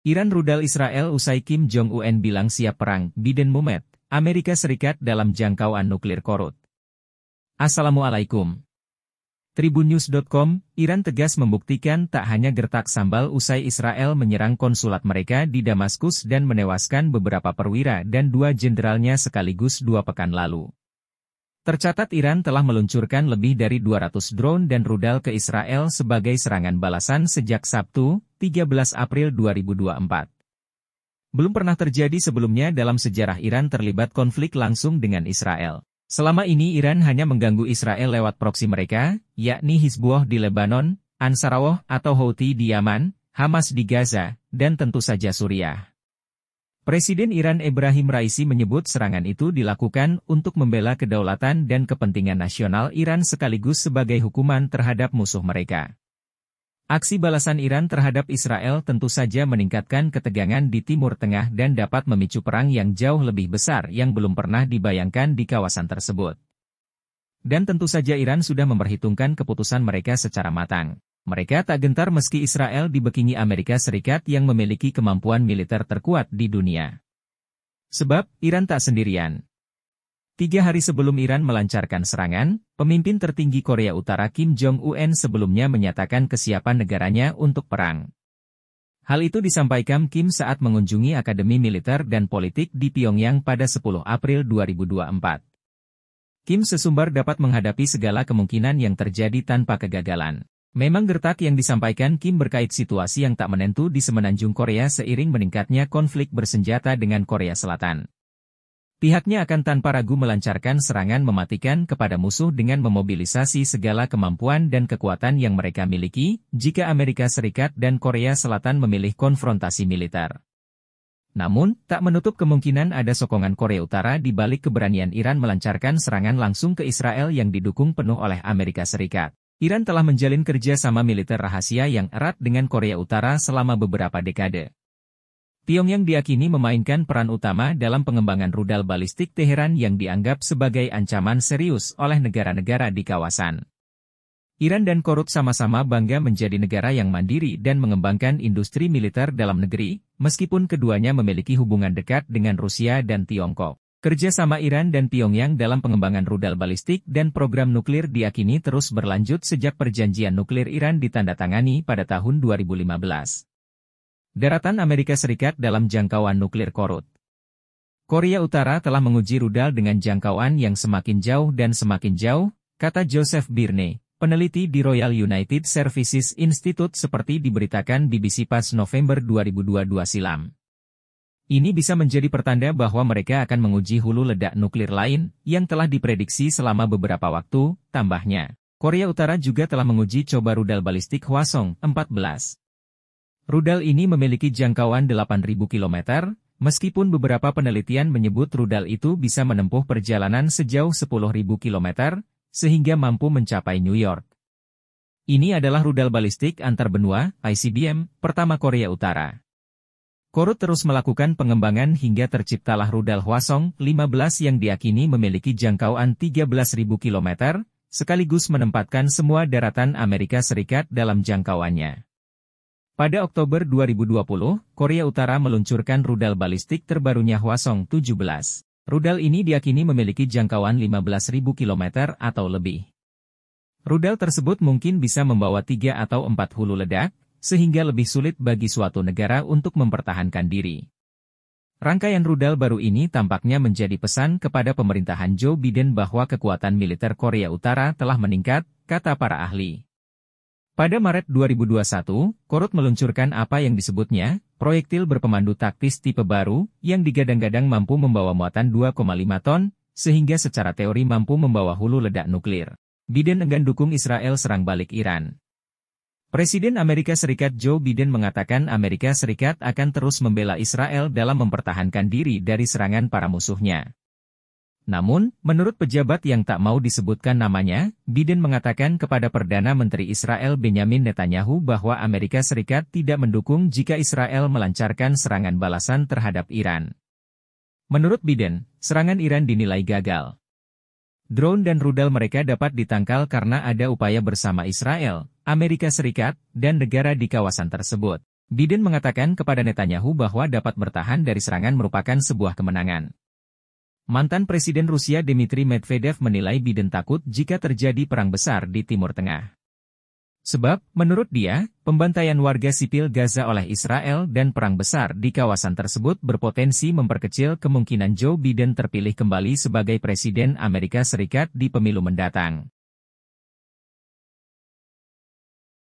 Iran rudal Israel usai Kim Jong-un bilang siap perang, Biden mumet, Amerika Serikat dalam jangkauan nuklir korut. Assalamualaikum. Tribunnews.com, Iran tegas membuktikan tak hanya gertak sambal usai Israel menyerang konsulat mereka di Damaskus dan menewaskan beberapa perwira dan dua jenderalnya sekaligus dua pekan lalu. Tercatat Iran telah meluncurkan lebih dari 200 drone dan rudal ke Israel sebagai serangan balasan sejak Sabtu, 13 April 2024. Belum pernah terjadi sebelumnya dalam sejarah Iran terlibat konflik langsung dengan Israel. Selama ini Iran hanya mengganggu Israel lewat proksi mereka, yakni Hizbullah di Lebanon, Ansarawah atau Houthi di Yaman, Hamas di Gaza, dan tentu saja Suriah. Presiden Iran Ibrahim Raisi menyebut serangan itu dilakukan untuk membela kedaulatan dan kepentingan nasional Iran sekaligus sebagai hukuman terhadap musuh mereka. Aksi balasan Iran terhadap Israel tentu saja meningkatkan ketegangan di Timur Tengah dan dapat memicu perang yang jauh lebih besar yang belum pernah dibayangkan di kawasan tersebut. Dan tentu saja Iran sudah memperhitungkan keputusan mereka secara matang. Mereka tak gentar meski Israel dibekingi Amerika Serikat yang memiliki kemampuan militer terkuat di dunia. Sebab, Iran tak sendirian. Tiga hari sebelum Iran melancarkan serangan, pemimpin tertinggi Korea Utara Kim Jong-un sebelumnya menyatakan kesiapan negaranya untuk perang. Hal itu disampaikan Kim saat mengunjungi Akademi Militer dan Politik di Pyongyang pada 10 April 2024. Kim sesumbar dapat menghadapi segala kemungkinan yang terjadi tanpa kegagalan. Memang gertak yang disampaikan Kim berkait situasi yang tak menentu di semenanjung Korea seiring meningkatnya konflik bersenjata dengan Korea Selatan. Pihaknya akan tanpa ragu melancarkan serangan mematikan kepada musuh dengan memobilisasi segala kemampuan dan kekuatan yang mereka miliki jika Amerika Serikat dan Korea Selatan memilih konfrontasi militer. Namun, tak menutup kemungkinan ada sokongan Korea Utara di balik keberanian Iran melancarkan serangan langsung ke Israel yang didukung penuh oleh Amerika Serikat. Iran telah menjalin kerjasama militer rahasia yang erat dengan Korea Utara selama beberapa dekade. Pyongyang diakini memainkan peran utama dalam pengembangan rudal balistik Teheran yang dianggap sebagai ancaman serius oleh negara-negara di kawasan. Iran dan Korut sama-sama bangga menjadi negara yang mandiri dan mengembangkan industri militer dalam negeri, meskipun keduanya memiliki hubungan dekat dengan Rusia dan Tiongkok. Kerjasama Iran dan Pyongyang dalam pengembangan rudal balistik dan program nuklir diakini terus berlanjut sejak perjanjian nuklir Iran ditandatangani pada tahun 2015. Daratan Amerika Serikat dalam jangkauan nuklir Korut Korea Utara telah menguji rudal dengan jangkauan yang semakin jauh dan semakin jauh, kata Joseph Birne, peneliti di Royal United Services Institute seperti diberitakan BBC pas November 2022 silam. Ini bisa menjadi pertanda bahwa mereka akan menguji hulu ledak nuklir lain yang telah diprediksi selama beberapa waktu, tambahnya. Korea Utara juga telah menguji coba rudal balistik Hwasong-14. Rudal ini memiliki jangkauan 8.000 km, meskipun beberapa penelitian menyebut rudal itu bisa menempuh perjalanan sejauh 10.000 km, sehingga mampu mencapai New York. Ini adalah rudal balistik antar benua, ICBM, pertama Korea Utara. Korut terus melakukan pengembangan hingga terciptalah rudal Hwasong 15 yang diakini memiliki jangkauan 13.000 km, sekaligus menempatkan semua daratan Amerika Serikat dalam jangkauannya. Pada Oktober 2020, Korea Utara meluncurkan rudal balistik terbarunya Hwasong 17. Rudal ini diakini memiliki jangkauan 15.000 km atau lebih. Rudal tersebut mungkin bisa membawa 3 atau empat hulu ledak, sehingga lebih sulit bagi suatu negara untuk mempertahankan diri. Rangkaian rudal baru ini tampaknya menjadi pesan kepada pemerintahan Joe Biden bahwa kekuatan militer Korea Utara telah meningkat, kata para ahli. Pada Maret 2021, Korut meluncurkan apa yang disebutnya, proyektil berpemandu taktis tipe baru, yang digadang-gadang mampu membawa muatan 2,5 ton, sehingga secara teori mampu membawa hulu ledak nuklir. Biden enggan dukung Israel serang balik Iran. Presiden Amerika Serikat Joe Biden mengatakan Amerika Serikat akan terus membela Israel dalam mempertahankan diri dari serangan para musuhnya. Namun, menurut pejabat yang tak mau disebutkan namanya, Biden mengatakan kepada Perdana Menteri Israel Benjamin Netanyahu bahwa Amerika Serikat tidak mendukung jika Israel melancarkan serangan balasan terhadap Iran. Menurut Biden, serangan Iran dinilai gagal. Drone dan rudal mereka dapat ditangkal karena ada upaya bersama Israel, Amerika Serikat, dan negara di kawasan tersebut. Biden mengatakan kepada Netanyahu bahwa dapat bertahan dari serangan merupakan sebuah kemenangan. Mantan Presiden Rusia Dmitry Medvedev menilai Biden takut jika terjadi perang besar di Timur Tengah. Sebab, menurut dia, pembantaian warga sipil Gaza oleh Israel dan perang besar di kawasan tersebut berpotensi memperkecil kemungkinan Joe Biden terpilih kembali sebagai Presiden Amerika Serikat di pemilu mendatang.